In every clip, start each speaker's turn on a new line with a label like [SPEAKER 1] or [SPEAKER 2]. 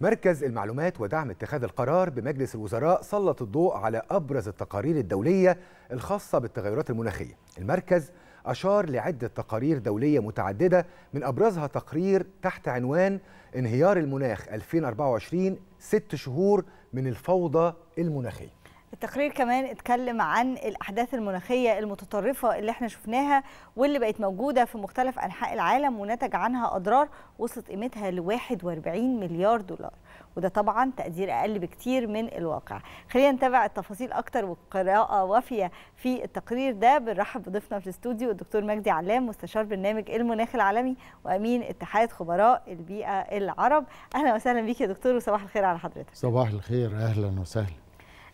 [SPEAKER 1] مركز المعلومات ودعم اتخاذ القرار بمجلس الوزراء سلط الضوء على أبرز التقارير الدولية الخاصة بالتغيرات المناخية المركز أشار لعدة تقارير دولية متعددة من أبرزها تقرير تحت عنوان انهيار المناخ 2024 ست شهور من الفوضى المناخية
[SPEAKER 2] التقرير كمان اتكلم عن الاحداث المناخيه المتطرفه اللي احنا شفناها واللي بقت موجوده في مختلف انحاء العالم ونتج عنها اضرار وصلت قيمتها ل 41 مليار دولار وده طبعا تقدير اقل بكتير من الواقع خلينا نتابع التفاصيل اكتر وقراءه وافيه في التقرير ده بنرحب بضيفنا في الاستوديو الدكتور مجدي علام مستشار برنامج المناخ العالمي وامين اتحاد خبراء البيئه العرب اهلا وسهلا بيك يا دكتور وصباح الخير على حضرتك
[SPEAKER 3] صباح الخير اهلا وسهلا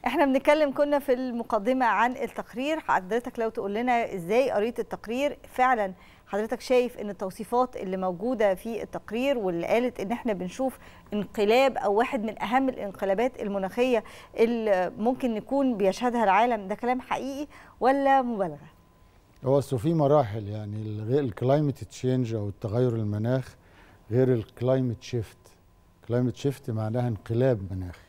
[SPEAKER 2] احنا بنتكلم كنا في المقدمه عن التقرير حضرتك لو تقول لنا ازاي قريت التقرير فعلا حضرتك شايف ان التوصيفات اللي موجوده في التقرير واللي قالت ان احنا بنشوف انقلاب او واحد من اهم الانقلابات المناخيه اللي ممكن نكون بيشهدها العالم ده كلام حقيقي ولا مبالغه
[SPEAKER 3] هو في مراحل يعني الكلايمت تشينج او التغير المناخ غير الكلايمت شيفت كلايمت شيفت معناها انقلاب مناخي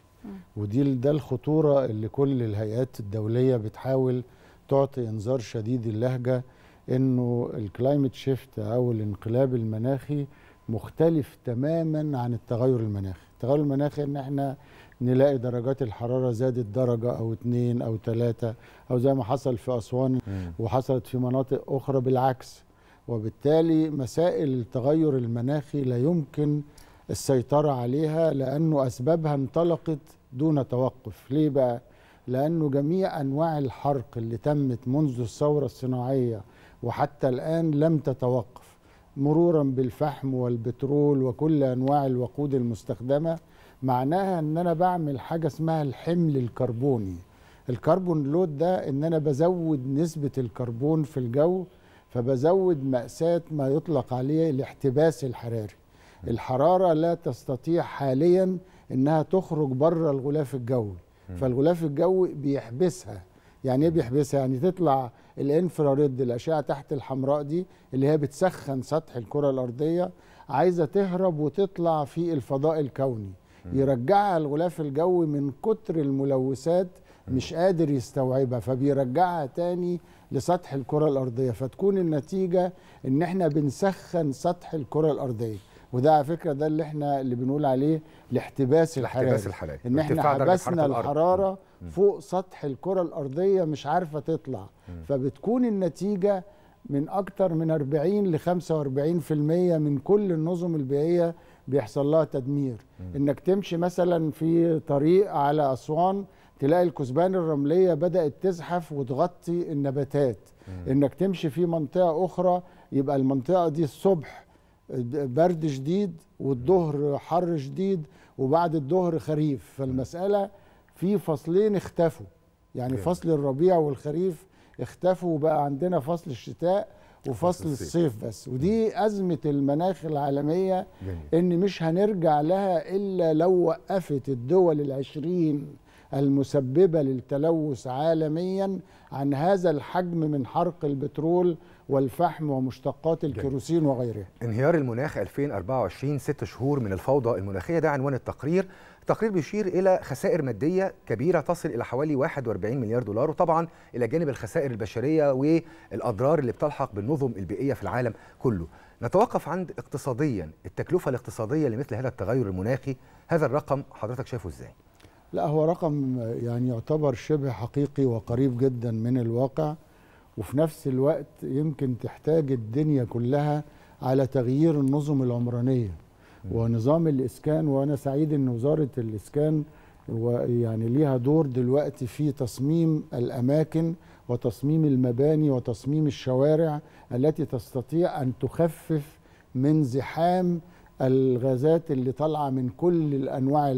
[SPEAKER 3] ودي ده الخطوره اللي كل الهيئات الدوليه بتحاول تعطي انذار شديد اللهجه انه الكلايمت شيفت او الانقلاب المناخي مختلف تماما عن التغير المناخي التغير المناخي ان احنا نلاقي درجات الحراره زادت درجه او اتنين او تلاته او زي ما حصل في اسوان وحصلت في مناطق اخرى بالعكس وبالتالي مسائل التغير المناخي لا يمكن السيطرة عليها لأنه أسبابها انطلقت دون توقف ليه بقى؟ لأنه جميع أنواع الحرق اللي تمت منذ الثورة الصناعية وحتى الآن لم تتوقف مرورا بالفحم والبترول وكل أنواع الوقود المستخدمة معناها أن أنا بعمل حاجة اسمها الحمل الكربوني الكربون لود ده أن أنا بزود نسبة الكربون في الجو فبزود مأساة ما يطلق عليه الاحتباس الحراري الحرارة لا تستطيع حاليا أنها تخرج بره الغلاف الجوي فالغلاف الجوي بيحبسها يعني ايه بيحبسها يعني تطلع الانفراريد الاشعه تحت الحمراء دي اللي هي بتسخن سطح الكره الارضيه عايزه تهرب وتطلع في الفضاء الكوني يرجعها الغلاف الجوي من كتر الملوثات مش قادر يستوعبها فبيرجعها تاني لسطح الكره الارضيه فتكون النتيجه ان احنا بنسخن سطح الكره الارضيه وده على فكره ده اللي احنا اللي بنقول عليه الاحتباس الحراري الاحتباس الحراري ان احنا حبسنا الحراره م. فوق سطح الكره الارضيه مش عارفه تطلع م. فبتكون النتيجه من اكتر من 40 ل 45% من كل النظم البيئيه بيحصل لها تدمير م. انك تمشي مثلا في طريق على اسوان تلاقي الكثبان الرمليه بدات تزحف وتغطي النباتات م. انك تمشي في منطقه اخرى يبقى المنطقه دي الصبح برد شديد والظهر حر شديد وبعد الظهر خريف فالمسألة في فصلين اختفوا يعني فصل الربيع والخريف اختفوا وبقى عندنا فصل الشتاء وفصل الصيف بس ودي أزمة المناخ العالمية إن مش هنرجع لها إلا لو وقفت الدول العشرين المسببة للتلوث عالميا عن هذا الحجم من حرق البترول والفحم ومشتقات
[SPEAKER 1] الكيروسين وغيرها انهيار المناخ 2024 ست شهور من الفوضى المناخية ده عنوان التقرير التقرير بيشير إلى خسائر مادية كبيرة تصل إلى حوالي 41 مليار دولار وطبعا إلى جانب الخسائر البشرية والأضرار اللي بتلحق بالنظم البيئية في العالم كله نتوقف عند اقتصاديا التكلفة الاقتصادية لمثل هذا التغير المناخي هذا الرقم حضرتك شايفه إزاي؟
[SPEAKER 3] لا هو رقم يعني يعتبر شبه حقيقي وقريب جدا من الواقع وفي نفس الوقت يمكن تحتاج الدنيا كلها على تغيير النظم العمرانيه ونظام الاسكان وانا سعيد ان وزاره الاسكان يعني ليها دور دلوقتي في تصميم الاماكن وتصميم المباني وتصميم الشوارع التي تستطيع ان تخفف من زحام الغازات اللي طالعه من كل الانواع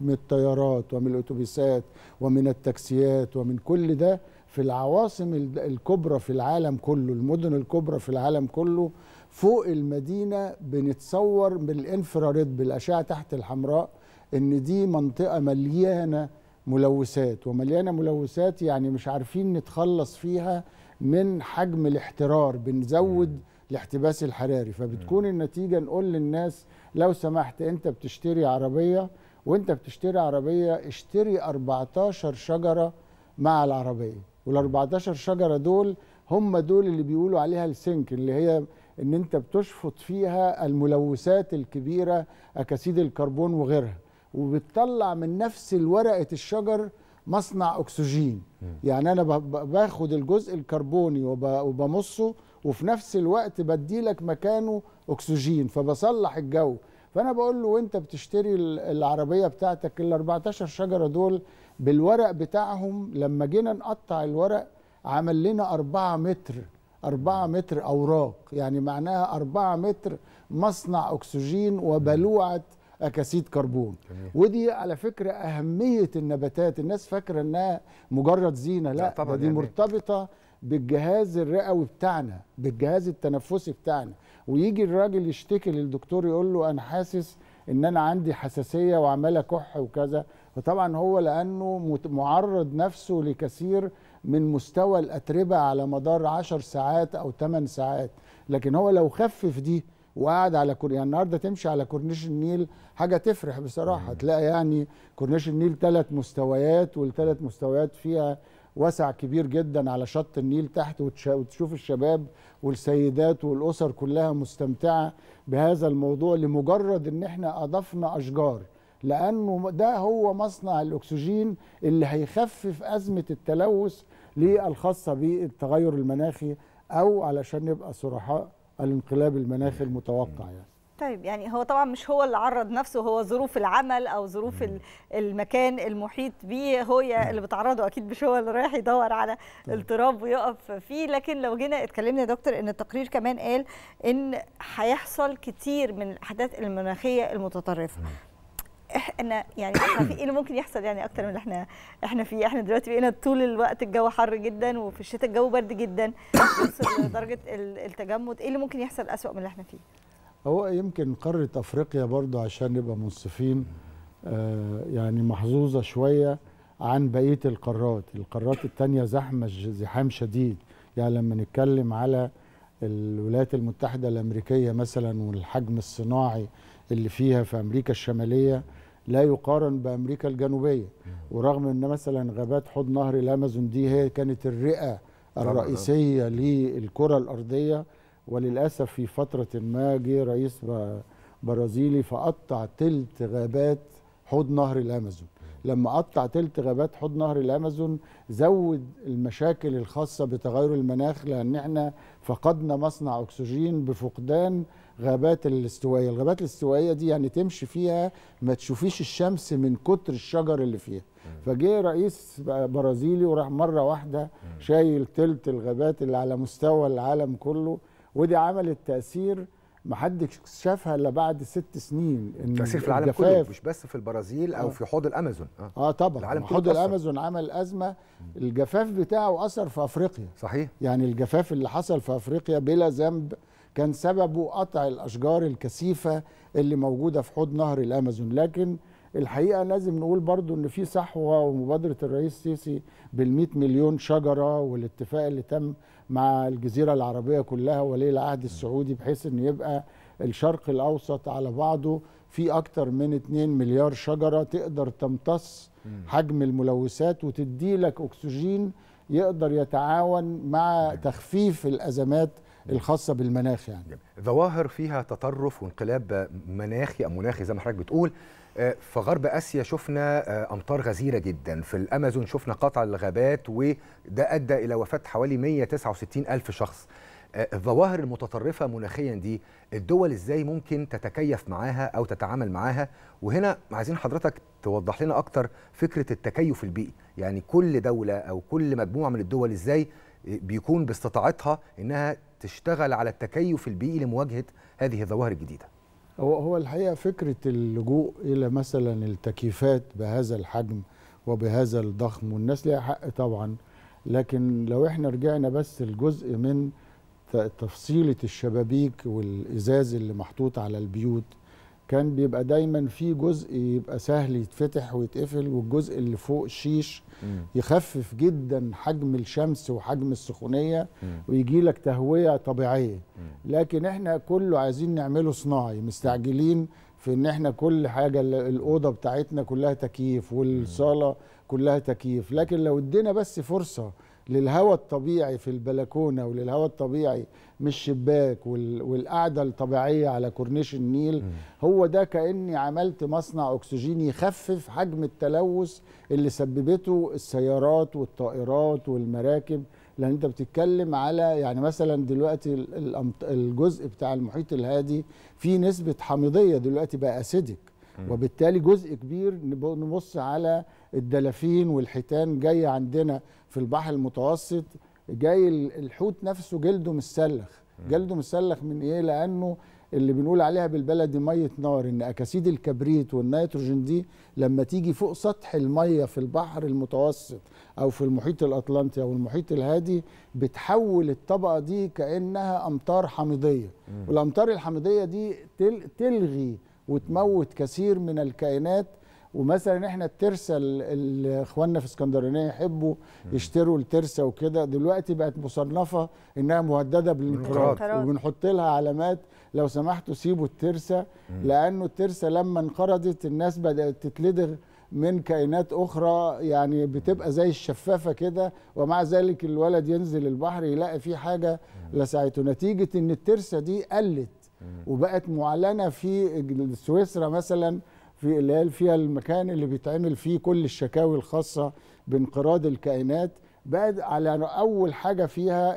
[SPEAKER 3] من الطيارات ومن الاتوبيسات ومن التاكسيات ومن كل ده في العواصم الكبرى في العالم كله المدن الكبرى في العالم كله فوق المدينة بنتصور بالإنفراريد بالأشعة تحت الحمراء إن دي منطقة مليانة ملوثات ومليانة ملوثات يعني مش عارفين نتخلص فيها من حجم الاحترار بنزود الاحتباس الحراري فبتكون النتيجة نقول للناس لو سمحت أنت بتشتري عربية وأنت بتشتري عربية اشتري 14 شجرة مع العربية وال14 شجره دول هم دول اللي بيقولوا عليها السنك اللي هي ان انت بتشفط فيها الملوثات الكبيره اكاسيد الكربون وغيرها وبتطلع من نفس الورقه الشجر مصنع اكسجين يعني انا باخد الجزء الكربوني وبمصه وفي نفس الوقت بدي لك مكانه اكسجين فبصلح الجو فانا بقول له وانت بتشتري العربيه بتاعتك ال 14 شجره دول بالورق بتاعهم لما جينا نقطع الورق عمل لنا 4 متر 4 متر اوراق يعني معناها 4 متر مصنع اكسجين وبلوعه اكاسيد كربون جميل. ودي على فكره اهميه النباتات الناس فاكره انها مجرد زينه لا, لا طبعا دي يعني. مرتبطه بالجهاز الرئوي بتاعنا بالجهاز التنفسي بتاعنا ويجي الراجل يشتكي للدكتور يقول له انا حاسس ان انا عندي حساسيه وعمال اكح وكذا فطبعا هو لانه معرض نفسه لكثير من مستوى الاتربه على مدار 10 ساعات او 8 ساعات لكن هو لو خفف دي وقعد على كور يعني النهارده تمشي على كورنيش النيل حاجه تفرح بصراحه تلاقي يعني كورنيش النيل ثلاث مستويات والثلاث مستويات فيها وسع كبير جدا على شط النيل تحت وتشوف الشباب والسيدات والاسر كلها مستمتعه بهذا الموضوع لمجرد ان احنا اضفنا اشجار لانه ده هو مصنع الاكسجين اللي هيخفف ازمه التلوث للخاصه بالتغير المناخي او علشان نبقى صرحاء الانقلاب المناخي المتوقع يعني
[SPEAKER 2] طيب يعني هو طبعا مش هو اللي عرض نفسه هو ظروف العمل او ظروف المكان المحيط بيه هو اللي بتعرضه اكيد مش هو اللي رايح يدور على طيب. اضطراب ويقف فيه لكن لو جينا اتكلمنا يا دكتور ان التقرير كمان قال ان هيحصل كتير من الاحداث المناخيه المتطرفه احنا يعني احنا في ايه اللي ممكن يحصل يعني اكتر من اللي احنا احنا فيه احنا دلوقتي بقينا طول الوقت الجو حر جدا وفي الشتاء الجو برد جدا نوصل لدرجه التجمد ايه اللي ممكن يحصل اسوأ من اللي احنا فيه
[SPEAKER 3] هو يمكن قاره افريقيا برضه عشان نبقى منصفين آه يعني محظوظه شويه عن بقيه القارات القارات الثانيه زحمه زحام شديد يعني لما نتكلم على الولايات المتحده الامريكيه مثلا والحجم الصناعي اللي فيها في امريكا الشماليه لا يقارن بامريكا الجنوبيه ورغم ان مثلا غابات حوض نهر الامازون دي هي كانت الرئه الرئيسيه للكره الارضيه وللاسف في فتره ما جه رئيس برازيلي فقطع تلت غابات حوض نهر الامازون لما قطع تلت غابات حوض نهر الامازون زود المشاكل الخاصه بتغير المناخ لان احنا فقدنا مصنع اكسجين بفقدان غابات الاستوائيه الغابات الاستوائيه دي يعني تمشي فيها ما تشوفيش الشمس من كتر الشجر اللي فيها فجه رئيس برازيلي وراح مره واحده شايل تلت الغابات اللي على مستوى العالم كله ودي عملت تاثير ما حدش شافها الا بعد ست سنين تاثير في العالم كله مش
[SPEAKER 1] بس في البرازيل او آه. في حوض الامازون اه,
[SPEAKER 3] آه طبعا العالم حوض الامازون عمل ازمه الجفاف بتاعه اثر في افريقيا صحيح يعني الجفاف اللي حصل في افريقيا بلا ذنب كان سببه قطع الأشجار الكثيفة اللي موجودة في حوض نهر الأمازون لكن الحقيقة لازم نقول برضو أن في صحوة ومبادرة الرئيس السيسي بالمئة مليون شجرة والاتفاق اللي تم مع الجزيرة العربية كلها ولي العهد السعودي بحيث أن يبقى الشرق الأوسط على بعضه في أكتر من 2 مليار شجرة تقدر تمتص حجم الملوثات وتدي لك أكسجين يقدر يتعاون مع تخفيف الأزمات يعني. الخاصه بالمناخ يعني
[SPEAKER 1] ظواهر فيها تطرف وانقلاب مناخي او مناخي زي ما حضرتك بتقول آه، في غرب اسيا شفنا آه، امطار غزيره جدا في الامازون شفنا قطع الغابات وده ادى الى وفاه حوالي 169 الف شخص آه، الظواهر المتطرفه مناخيا دي الدول ازاي ممكن تتكيف معاها او تتعامل معاها وهنا عايزين حضرتك توضح لنا اكتر فكره التكيف البيئي يعني كل دوله او كل مجموعه من الدول ازاي بيكون باستطاعتها انها تشتغل على التكيف البيئي لمواجهه هذه الظواهر الجديده
[SPEAKER 3] هو هو الحقيقه فكره اللجوء الى مثلا التكييفات بهذا الحجم وبهذا الضخم والناس ليها حق طبعا لكن لو احنا رجعنا بس لجزء من تفصيله الشبابيك والازاز اللي محطوط على البيوت كان بيبقى دايما في جزء يبقى سهل يتفتح ويتقفل والجزء اللي فوق شيش يخفف جدا حجم الشمس وحجم السخونيه ويجي لك تهويه طبيعيه لكن احنا كله عايزين نعمله صناعي مستعجلين في ان احنا كل حاجه الاوضه بتاعتنا كلها تكييف والصاله كلها تكييف لكن لو ادينا بس فرصه للهواء الطبيعي في البلكونه وللهواء الطبيعي من الشباك والقعده الطبيعيه على كورنيش النيل هو ده كاني عملت مصنع اكسجين يخفف حجم التلوث اللي سببته السيارات والطائرات والمراكب لان انت بتتكلم على يعني مثلا دلوقتي الجزء بتاع المحيط الهادي فيه نسبه حامضيه دلوقتي بقى اسيدك وبالتالي جزء كبير نبص على الدلافين والحيتان جايه عندنا في البحر المتوسط جاي الحوت نفسه جلده متسلخ جلده متسلخ من ايه لانه اللي بنقول عليها بالبلدي ميه نار ان اكاسيد الكبريت والنيتروجين دي لما تيجي فوق سطح الميه في البحر المتوسط او في المحيط الاطلنطي او المحيط الهادي بتحول الطبقه دي كانها امطار حامضيه والامطار الحامضيه دي تلغي وتموت كثير من الكائنات ومثلا احنا الترسه اخواننا في اسكندرانيه يحبوا يشتروا الترسه وكده دلوقتي بقت مصنفه انها مهدده بالانقراض وبنحط لها علامات لو سمحتوا سيبوا الترسه لانه الترسه لما انقرضت الناس بدات تتلدغ من كائنات اخرى يعني بتبقى زي الشفافه كده ومع ذلك الولد ينزل البحر يلاقي فيه حاجه لسعته نتيجه ان الترسه دي قلت وبقت معلنه في سويسرا مثلا في اللي هي فيها المكان اللي بيتعمل فيه كل الشكاوي الخاصه بانقراض الكائنات بقت على اول حاجه فيها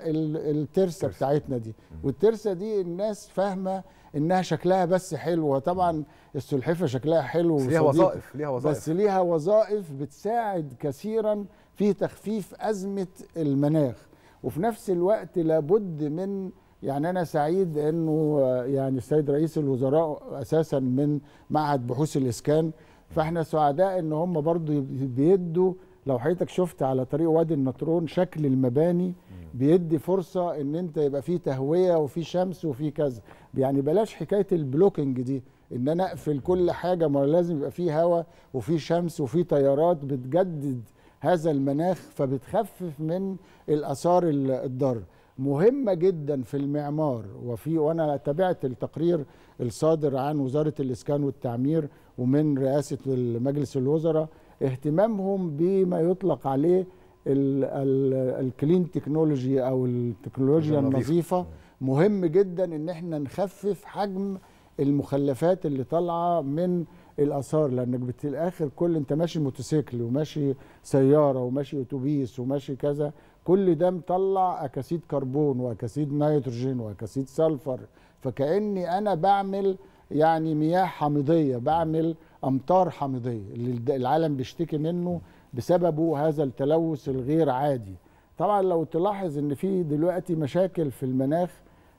[SPEAKER 3] الترسه بتاعتنا دي والترسه دي الناس فاهمه انها شكلها بس حلو وطبعا السلحفه شكلها حلو بس ليها وظائف ليها وظائف بس ليها وظائف بتساعد كثيرا في تخفيف ازمه المناخ وفي نفس الوقت لابد من يعني انا سعيد انه يعني السيد رئيس الوزراء اساسا من معهد بحوث الاسكان فاحنا سعداء ان هم برضو بيدوا لو حضرتك شفت على طريق وادي النطرون شكل المباني بيدي فرصه ان انت يبقى فيه تهويه وفي شمس وفي كذا يعني بلاش حكايه البلوكينج دي ان انا اقفل كل حاجه ما لازم يبقى فيه هواء وفي شمس وفي طيارات بتجدد هذا المناخ فبتخفف من الاثار الضاره مهمه جدا في المعمار وفي وانا تابعت التقرير الصادر عن وزاره الاسكان والتعمير ومن رئاسه مجلس الوزراء اهتمامهم بما يطلق عليه الكلين تكنولوجي او التكنولوجيا النظيفه مهم جدا ان احنا نخفف حجم المخلفات اللي طالعه من الاثار لانك بالاخر كل انت ماشي موتوسيكل وماشي سياره وماشي اتوبيس وماشي كذا كل ده مطلع اكاسيد كربون واكاسيد نيتروجين واكاسيد سلفر فكاني انا بعمل يعني مياه حامضيه بعمل امطار حامضيه اللي العالم بيشتكي منه بسببه هذا التلوث الغير عادي طبعا لو تلاحظ ان في دلوقتي مشاكل في المناخ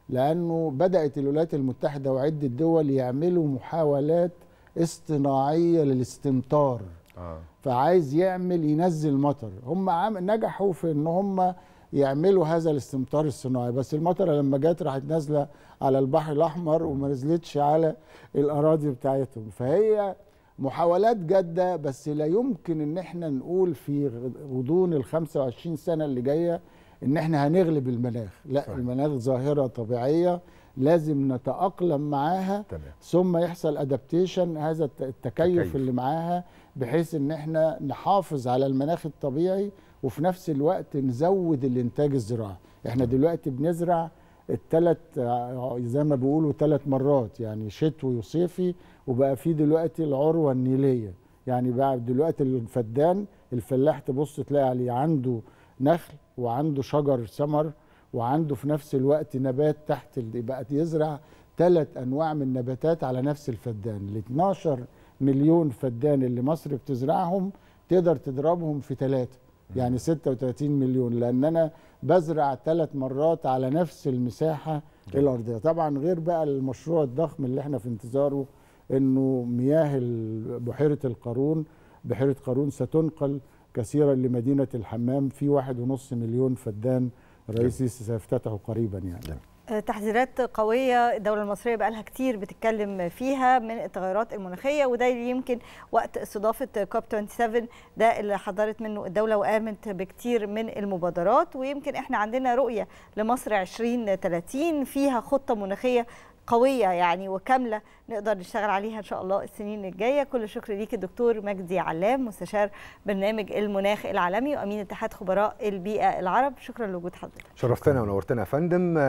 [SPEAKER 3] لانه بدات الولايات المتحده وعده دول يعملوا محاولات اصطناعيه للاستمطار آه. فعايز يعمل ينزل مطر هم نجحوا في ان هم يعملوا هذا الاستمطار الصناعي بس المطره لما جت راحت نازله على البحر الاحمر وما نزلتش على الاراضي بتاعتهم فهي محاولات جاده بس لا يمكن ان احنا نقول في غضون ال 25 سنه اللي جايه ان احنا هنغلب المناخ لا صحيح. المناخ ظاهره طبيعيه لازم نتاقلم معاها تمام. ثم يحصل ادابتيشن هذا التكيف التكيف اللي معاها بحيث ان احنا نحافظ على المناخ الطبيعي وفي نفس الوقت نزود الانتاج الزراعي احنا تمام. دلوقتي بنزرع الثلاث زي ما بيقولوا ثلاث مرات يعني شتوي وصيفي وبقى في دلوقتي العروه النيليه يعني بقى دلوقتي الفدان الفلاح تبص تلاقي عليه عنده نخل وعنده شجر ثمر وعنده في نفس الوقت نبات تحت يبقى يزرع ثلاث انواع من النباتات على نفس الفدان ال 12 مليون فدان اللي مصر بتزرعهم تقدر تضربهم في ثلاثه يعني 36 مليون لان انا بزرع ثلاث مرات على نفس المساحه جميل. الارضيه طبعا غير بقى المشروع الضخم اللي احنا في انتظاره انه مياه بحيره القارون بحيره قارون ستنقل كثيرا لمدينه الحمام في واحد ونص مليون فدان الرئيس سيفتتحه قريبا يعني
[SPEAKER 2] آه، تحذيرات قوية الدولة المصرية بقى لها كتير بتتكلم فيها من التغيرات المناخية وده اللي يمكن وقت استضافة كوب 27 ده اللي حضرت منه الدولة وقامت بكتير من المبادرات ويمكن احنا عندنا رؤية لمصر 2030 فيها خطة مناخية قويه يعني وكامله نقدر نشتغل عليها ان شاء الله السنين الجايه كل الشكر ليك الدكتور مجدي علام مستشار برنامج المناخ العالمي وامين اتحاد خبراء البيئه العرب شكرا لوجود حضرتك
[SPEAKER 1] شرفتنا ونورتنا يا فندم